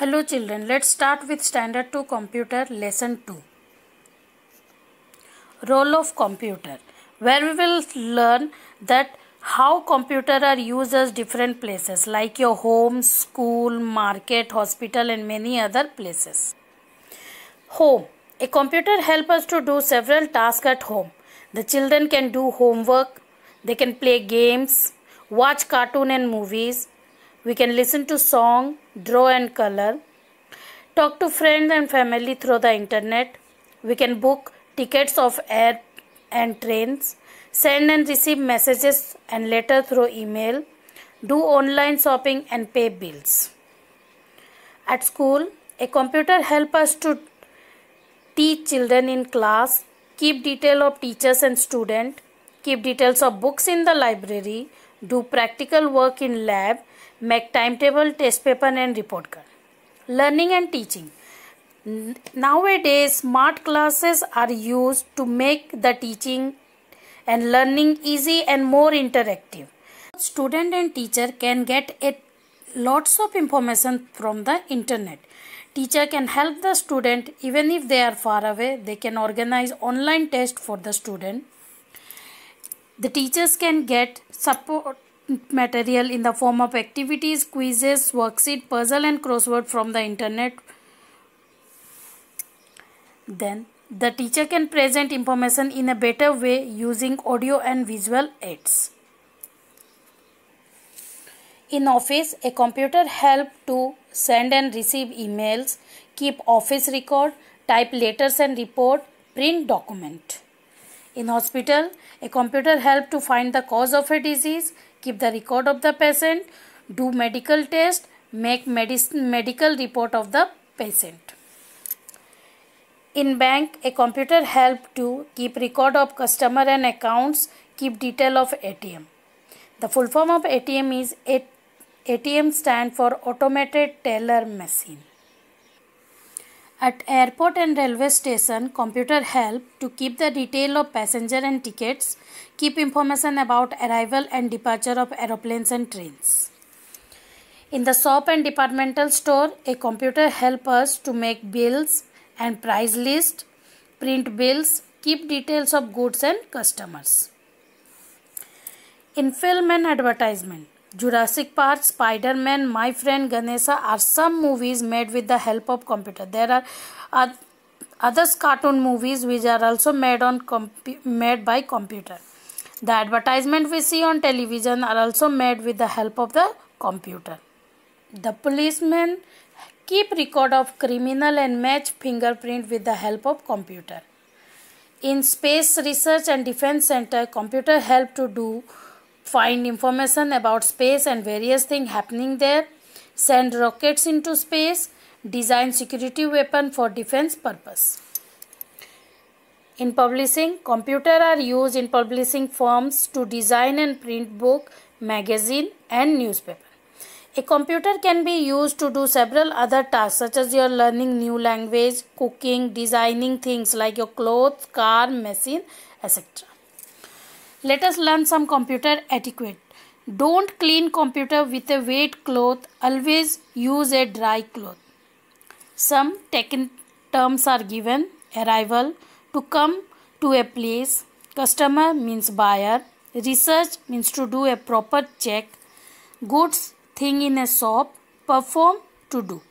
Hello children, let's start with standard 2 computer lesson 2. Role of computer where we will learn that how computer are used as different places like your home, school, market, hospital and many other places. Home. A computer help us to do several tasks at home. The children can do homework, they can play games, watch cartoon and movies, we can listen to song, draw and color, talk to friends and family through the internet, we can book tickets of air and trains, send and receive messages and letters through email, do online shopping and pay bills. At school, a computer help us to teach children in class, keep detail of teachers and student, keep details of books in the library, do practical work in lab make timetable test paper and report card learning and teaching nowadays smart classes are used to make the teaching and learning easy and more interactive student and teacher can get a lots of information from the internet teacher can help the student even if they are far away they can organize online test for the student the teachers can get support material in the form of activities, quizzes, worksheet, puzzle and crossword from the internet. Then the teacher can present information in a better way using audio and visual aids. In office, a computer help to send and receive emails, keep office record, type letters and report, print document. In hospital, a computer help to find the cause of a disease, keep the record of the patient, do medical test, make medicine, medical report of the patient. In bank, a computer help to keep record of customer and accounts, keep detail of ATM. The full form of ATM is ATM stand for Automated Teller Machine. At airport and railway station, computer help to keep the detail of passenger and tickets, keep information about arrival and departure of aeroplanes and trains. In the shop and departmental store, a computer help us to make bills and price list, print bills, keep details of goods and customers. In film and advertisement, Jurassic Park, Spider-Man, My Friend Ganesha are some movies made with the help of computer. There are uh, cartoon movies which are also made on made by computer. The advertisement we see on television are also made with the help of the computer. The policemen keep record of criminal and match fingerprint with the help of computer. In space research and defense center, computer help to do find information about space and various things happening there, send rockets into space, design security weapon for defense purpose. In publishing, computer are used in publishing firms to design and print book, magazine and newspaper. A computer can be used to do several other tasks such as your learning new language, cooking, designing things like your clothes, car, machine, etc. Let us learn some computer etiquette. Don't clean computer with a wet cloth. Always use a dry cloth. Some taken terms are given. Arrival, to come to a place. Customer means buyer. Research means to do a proper check. Goods, thing in a shop. Perform, to do.